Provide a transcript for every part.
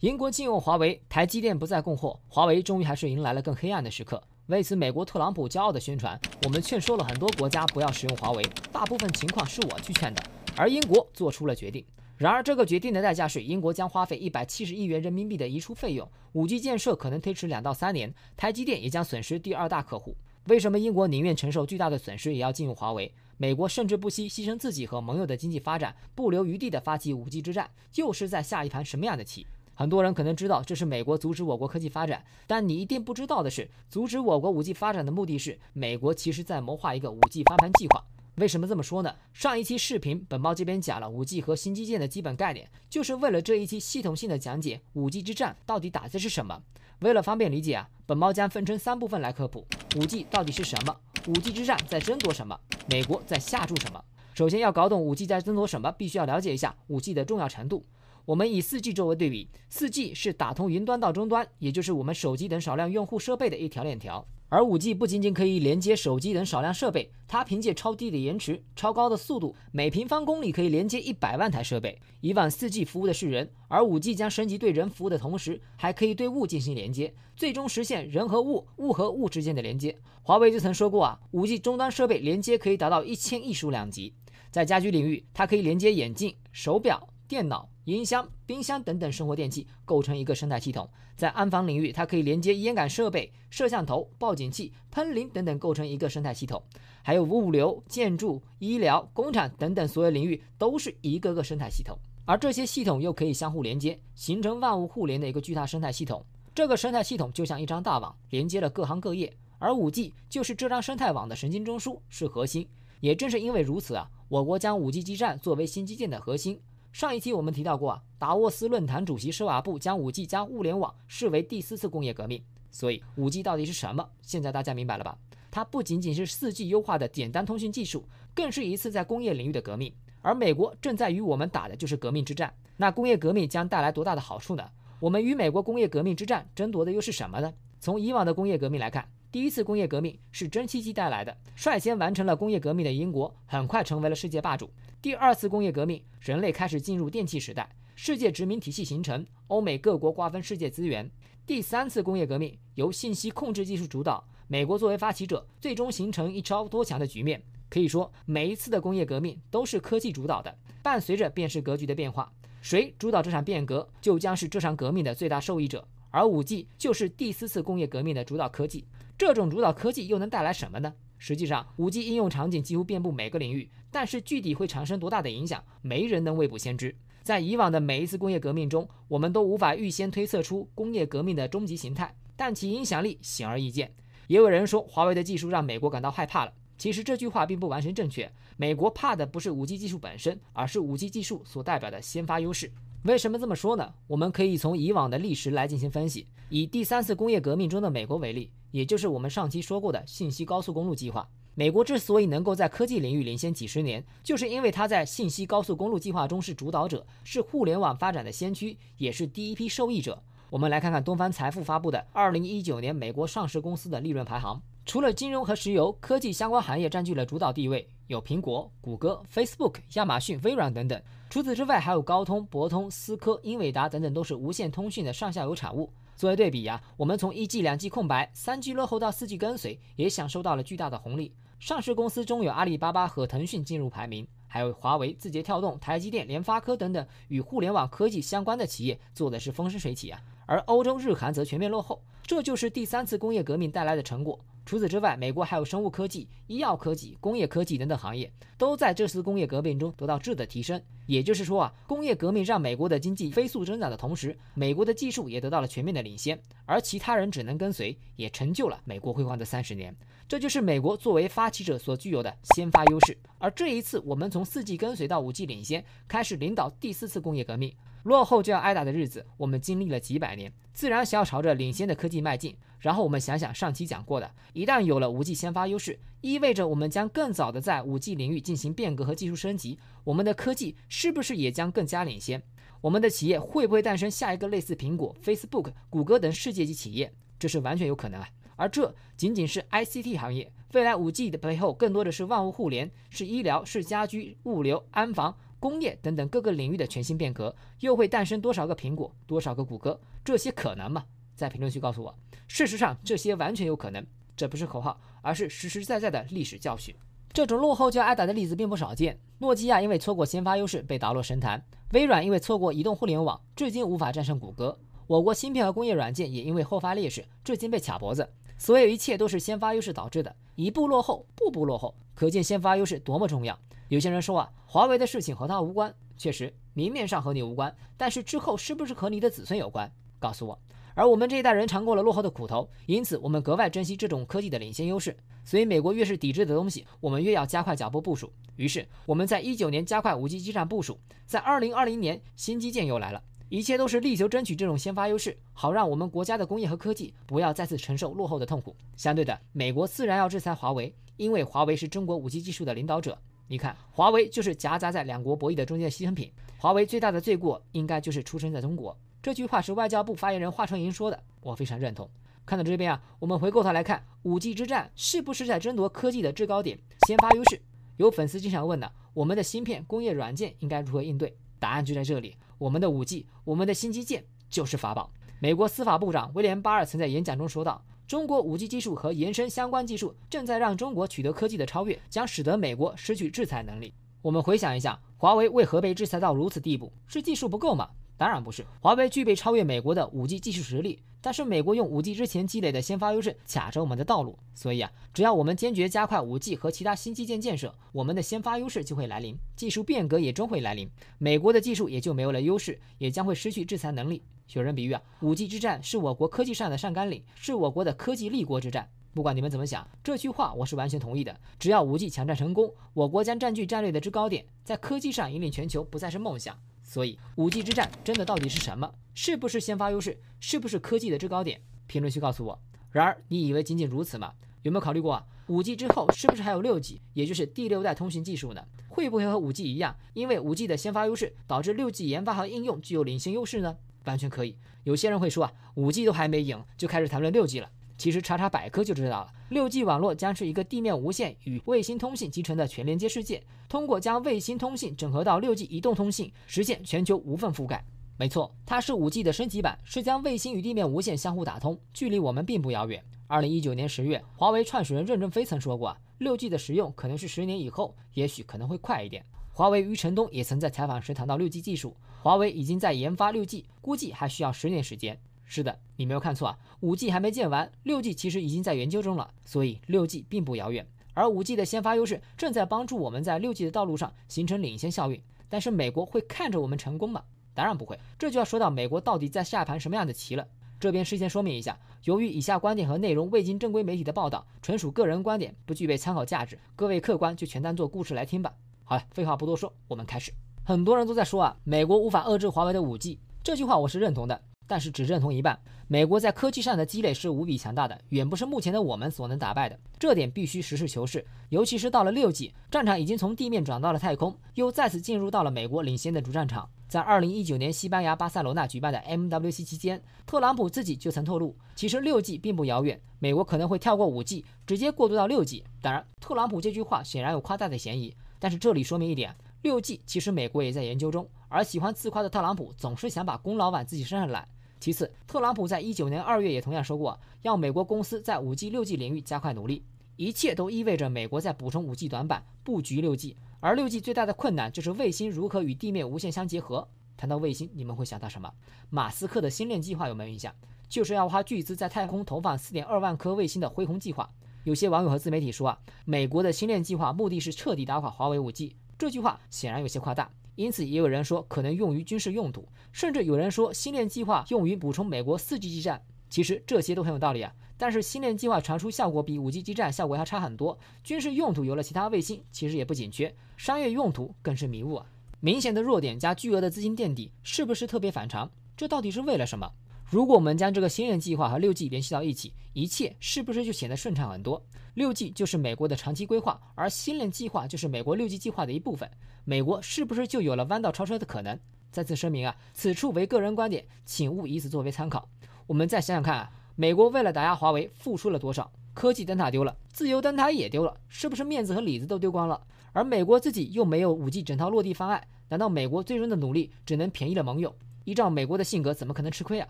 英国禁用华为，台积电不再供货，华为终于还是迎来了更黑暗的时刻。为此，美国特朗普骄傲的宣传，我们劝说了很多国家不要使用华为，大部分情况是我去劝的，而英国做出了决定。然而，这个决定的代价是英国将花费一百七十亿元人民币的移出费用，五 G 建设可能推迟两到三年，台积电也将损失第二大客户。为什么英国宁愿承受巨大的损失也要禁用华为？美国甚至不惜牺牲自己和盟友的经济发展，不留余地的发起五 G 之战，又是在下一盘什么样的棋？很多人可能知道这是美国阻止我国科技发展，但你一定不知道的是，阻止我国五 G 发展的目的是美国其实在谋划一个五 G 翻盘计划。为什么这么说呢？上一期视频，本猫这边讲了五 G 和新基建的基本概念，就是为了这一期系统性的讲解五 G 之战到底打的是什么。为了方便理解啊，本猫将分成三部分来科普五 G 到底是什么，五 G 之战在争夺什么，美国在下注什么。首先要搞懂五 G 在争夺什么，必须要了解一下五 G 的重要程度。我们以四 G 作为对比，四 G 是打通云端到终端，也就是我们手机等少量用户设备的一条链条。而五 G 不仅仅可以连接手机等少量设备，它凭借超低的延迟、超高的速度，每平方公里可以连接一百万台设备。以往四 G 服务的是人，而五 G 将升级对人服务的同时，还可以对物进行连接，最终实现人和物、物和物之间的连接。华为就曾说过啊，五 G 终端设备连接可以达到一千亿数量级。在家居领域，它可以连接眼镜、手表。电脑、音箱、冰箱等等生活电器构成一个生态系统。在安防领域，它可以连接烟感设备、摄像头、报警器、喷淋等等，构成一个生态系统。还有物流、建筑、医疗、工厂等等所有领域都是一个个生态系统，而这些系统又可以相互连接，形成万物互联的一个巨大生态系统。这个生态系统就像一张大网，连接了各行各业。而五 G 就是这张生态网的神经中枢，是核心。也正是因为如此啊，我国将五 G 基站作为新基建的核心。上一期我们提到过啊，达沃斯论坛主席施瓦布将五 G 加物联网视为第四次工业革命。所以，五 G 到底是什么？现在大家明白了吧？它不仅仅是四 G 优化的简单通讯技术，更是一次在工业领域的革命。而美国正在与我们打的就是革命之战。那工业革命将带来多大的好处呢？我们与美国工业革命之战争夺的又是什么呢？从以往的工业革命来看。第一次工业革命是蒸汽机带来的，率先完成了工业革命的英国很快成为了世界霸主。第二次工业革命，人类开始进入电气时代，世界殖民体系形成，欧美各国瓜分世界资源。第三次工业革命由信息控制技术主导，美国作为发起者，最终形成一超多强的局面。可以说，每一次的工业革命都是科技主导的，伴随着便是格局的变化。谁主导这场变革，就将是这场革命的最大受益者。而五 G 就是第四次工业革命的主导科技，这种主导科技又能带来什么呢？实际上，五 G 应用场景几乎遍布每个领域，但是具体会产生多大的影响，没人能未卜先知。在以往的每一次工业革命中，我们都无法预先推测出工业革命的终极形态，但其影响力显而易见。也有人说，华为的技术让美国感到害怕了。其实这句话并不完全正确，美国怕的不是五 G 技术本身，而是五 G 技术所代表的先发优势。为什么这么说呢？我们可以从以往的历史来进行分析。以第三次工业革命中的美国为例，也就是我们上期说过的信息高速公路计划。美国之所以能够在科技领域领先几十年，就是因为它在信息高速公路计划中是主导者，是互联网发展的先驱，也是第一批受益者。我们来看看东方财富发布的二零一九年美国上市公司的利润排行。除了金融和石油，科技相关行业占据了主导地位，有苹果、谷歌、Facebook、亚马逊、微软等等。除此之外，还有高通、博通、思科、英伟达等等，都是无线通讯的上下游产物。作为对比呀，我们从一 G、两 G 空白，三 G 落后到四 G 跟随，也享受到了巨大的红利。上市公司中有阿里巴巴和腾讯进入排名，还有华为、字节跳动、台积电、联发科等等与互联网科技相关的企业，做的是风生水起啊。而欧洲、日韩则全面落后，这就是第三次工业革命带来的成果。除此之外，美国还有生物科技、医药科技、工业科技等等行业，都在这次工业革命中得到质的提升。也就是说啊，工业革命让美国的经济飞速增长的同时，美国的技术也得到了全面的领先，而其他人只能跟随，也成就了美国辉煌的三十年。这就是美国作为发起者所具有的先发优势。而这一次，我们从四 G 跟随到五 G 领先，开始领导第四次工业革命。落后就要挨打的日子，我们经历了几百年，自然想要朝着领先的科技迈进。然后我们想想上期讲过的，一旦有了五 G 先发优势，意味着我们将更早的在五 G 领域进行变革和技术升级，我们的科技是不是也将更加领先？我们的企业会不会诞生下一个类似苹果、Facebook、谷歌等世界级企业？这是完全有可能啊！而这仅仅是 ICT 行业未来五 G 的背后，更多的是万物互联，是医疗，是家居、物流、安防。工业等等各个领域的全新变革，又会诞生多少个苹果、多少个谷歌？这些可能吗？在评论区告诉我。事实上，这些完全有可能。这不是口号，而是实实在在的历史教训。这种落后就要挨打的例子并不少见。诺基亚因为错过先发优势被打落神坛，微软因为错过移动互联网至今无法战胜谷歌。我国芯片和工业软件也因为后发劣势至今被卡脖子。所有一切都是先发优势导致的，一步落后，步步落后。可见先发优势多么重要。有些人说啊，华为的事情和他无关。确实，明面上和你无关，但是之后是不是和你的子孙有关？告诉我。而我们这一代人尝过了落后的苦头，因此我们格外珍惜这种科技的领先优势。所以，美国越是抵制的东西，我们越要加快脚步部署。于是，我们在一九年加快五 G 基站部署，在二零二零年新基建又来了。一切都是力求争取这种先发优势，好让我们国家的工业和科技不要再次承受落后的痛苦。相对的，美国自然要制裁华为，因为华为是中国五 G 技术的领导者。你看，华为就是夹杂在两国博弈的中间的牺牲品。华为最大的罪过，应该就是出生在中国。这句话是外交部发言人华春莹说的，我非常认同。看到这边啊，我们回过头来看，五 G 之战是不是在争夺科技的制高点、先发优势？有粉丝经常问呢，我们的芯片、工业软件应该如何应对？答案就在这里，我们的五 G，我们的新基建就是法宝。美国司法部长威廉巴尔曾在演讲中说道。中国 5G 技术和延伸相关技术正在让中国取得科技的超越，将使得美国失去制裁能力。我们回想一下，华为为何被制裁到如此地步？是技术不够吗？当然不是，华为具备超越美国的 5G 技术实力。但是美国用五 G 之前积累的先发优势卡着我们的道路，所以啊，只要我们坚决加快五 G 和其他新基建建设，我们的先发优势就会来临，技术变革也终会来临，美国的技术也就没有了优势，也将会失去制裁能力。有人比喻啊，五 G 之战是我国科技上的上甘岭，是我国的科技立国之战。不管你们怎么想，这句话我是完全同意的。只要五 G 抢占成功，我国将占据战略的制高点，在科技上引领全球不再是梦想。所以，五 G 之战真的到底是什么？是不是先发优势？是不是科技的制高点？评论区告诉我。然而，你以为仅仅如此吗？有没有考虑过，五 G 之后是不是还有六 G，也就是第六代通讯技术呢？会不会和五 G 一样，因为五 G 的先发优势导致六 G 研发和应用具有领先优势呢？完全可以。有些人会说啊，五 G 都还没赢，就开始谈论六 G 了。其实查查百科就知道了。六 G 网络将是一个地面无线与卫星通信集成的全连接世界，通过将卫星通信整合到六 G 移动通信，实现全球无缝覆盖。没错，它是五 G 的升级版，是将卫星与地面无线相互打通，距离我们并不遥远。二零一九年十月，华为创始人任正非曾说过，六 G 的使用可能是十年以后，也许可能会快一点。华为余承东也曾在采访时谈到六 G 技术，华为已经在研发六 G，估计还需要十年时间。是的，你没有看错啊，五 G 还没建完，六 G 其实已经在研究中了，所以六 G 并不遥远。而五 G 的先发优势正在帮助我们在六 G 的道路上形成领先效应。但是美国会看着我们成功吗？当然不会。这就要说到美国到底在下盘什么样的棋了。这边事先说明一下，由于以下观点和内容未经正规媒体的报道，纯属个人观点，不具备参考价值。各位客观就全当做故事来听吧。好了，废话不多说，我们开始。很多人都在说啊，美国无法遏制华为的五 G，这句话我是认同的。但是只认同一半。美国在科技上的积累是无比强大的，远不是目前的我们所能打败的。这点必须实事求是。尤其是到了六 G，战场已经从地面转到了太空，又再次进入到了美国领先的主战场。在2019年西班牙巴塞罗那举办的 MWC 期间，特朗普自己就曾透露，其实六 G 并不遥远，美国可能会跳过五 G，直接过渡到六 G。当然，特朗普这句话显然有夸大的嫌疑。但是这里说明一点，六 G 其实美国也在研究中，而喜欢自夸的特朗普总是想把功劳往自己身上揽。其次，特朗普在一九年二月也同样说过，要美国公司在五 G、六 G 领域加快努力。一切都意味着美国在补充五 G 短板，布局六 G。而六 G 最大的困难就是卫星如何与地面无线相结合。谈到卫星，你们会想到什么？马斯克的星链计划有没有印象？就是要花巨资在太空投放四点二万颗卫星的恢宏计划。有些网友和自媒体说啊，美国的星链计划目的是彻底打垮华为五 G。这句话显然有些夸大。因此，也有人说可能用于军事用途，甚至有人说星链计划用于补充美国 4G 基站。其实这些都很有道理啊，但是星链计划传输效果比 5G 基站效果还差很多。军事用途有了其他卫星，其实也不紧缺，商业用途更是迷雾啊。明显的弱点加巨额的资金垫底，是不是特别反常？这到底是为了什么？如果我们将这个星链计划和六 G 联系到一起，一切是不是就显得顺畅很多？六 G 就是美国的长期规划，而星链计划就是美国六 G 计划的一部分。美国是不是就有了弯道超车的可能？再次声明啊，此处为个人观点，请勿以此作为参考。我们再想想看啊，美国为了打压华为，付出了多少？科技灯塔丢了，自由灯塔也丢了，是不是面子和里子都丢光了？而美国自己又没有五 G 整套落地方案，难道美国最终的努力只能便宜了盟友？依照美国的性格，怎么可能吃亏啊？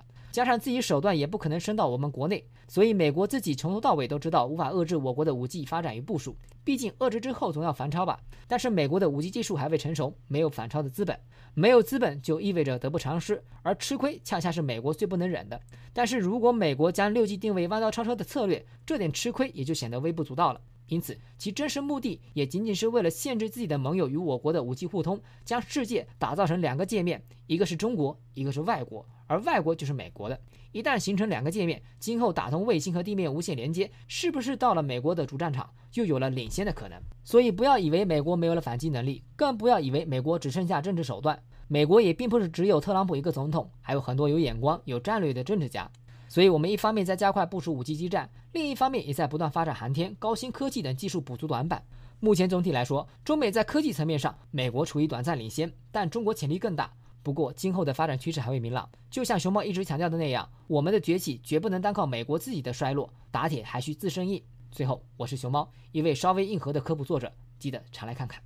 加上自己手段也不可能伸到我们国内，所以美国自己从头到尾都知道无法遏制我国的五 G 发展与部署。毕竟遏制之后总要反超吧？但是美国的五 G 技术还未成熟，没有反超的资本，没有资本就意味着得不偿失，而吃亏恰恰是美国最不能忍的。但是如果美国将六 G 定位弯道超车的策略，这点吃亏也就显得微不足道了。因此，其真实目的也仅仅是为了限制自己的盟友与我国的武器互通，将世界打造成两个界面：一个是中国，一个是外国。而外国就是美国的。一旦形成两个界面，今后打通卫星和地面无线连接，是不是到了美国的主战场，就有了领先的可能？所以，不要以为美国没有了反击能力，更不要以为美国只剩下政治手段。美国也并不是只有特朗普一个总统，还有很多有眼光、有战略的政治家。所以，我们一方面在加快部署 5G 基站，另一方面也在不断发展航天、高新科技等技术，补足短板。目前总体来说，中美在科技层面上，美国处于短暂领先，但中国潜力更大。不过，今后的发展趋势还未明朗。就像熊猫一直强调的那样，我们的崛起绝不能单靠美国自己的衰落，打铁还需自身硬。最后，我是熊猫，一位稍微硬核的科普作者，记得常来看看。